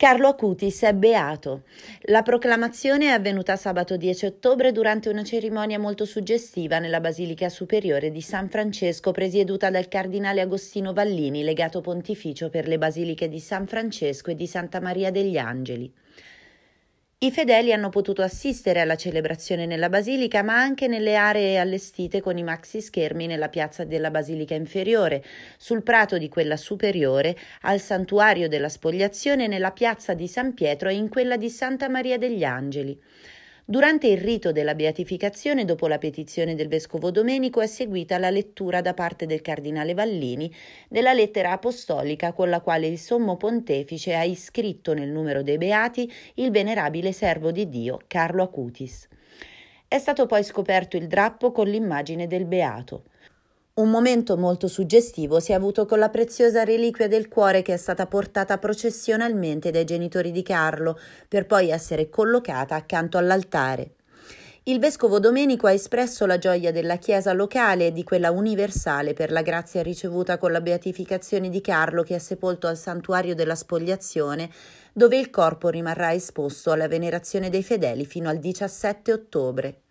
Carlo Acutis è beato. La proclamazione è avvenuta sabato 10 ottobre durante una cerimonia molto suggestiva nella Basilica Superiore di San Francesco presieduta dal cardinale Agostino Vallini, legato pontificio per le basiliche di San Francesco e di Santa Maria degli Angeli. I fedeli hanno potuto assistere alla celebrazione nella basilica, ma anche nelle aree allestite con i maxi schermi nella piazza della basilica inferiore, sul prato di quella superiore, al santuario della spogliazione nella piazza di San Pietro e in quella di Santa Maria degli Angeli. Durante il rito della beatificazione, dopo la petizione del vescovo Domenico, è seguita la lettura da parte del cardinale Vallini della lettera apostolica con la quale il sommo pontefice ha iscritto nel numero dei beati il venerabile servo di Dio Carlo Acutis. È stato poi scoperto il drappo con l'immagine del beato. Un momento molto suggestivo si è avuto con la preziosa reliquia del cuore che è stata portata processionalmente dai genitori di Carlo, per poi essere collocata accanto all'altare. Il vescovo Domenico ha espresso la gioia della Chiesa locale e di quella universale per la grazia ricevuta con la beatificazione di Carlo che è sepolto al santuario della spogliazione, dove il corpo rimarrà esposto alla venerazione dei fedeli fino al 17 ottobre.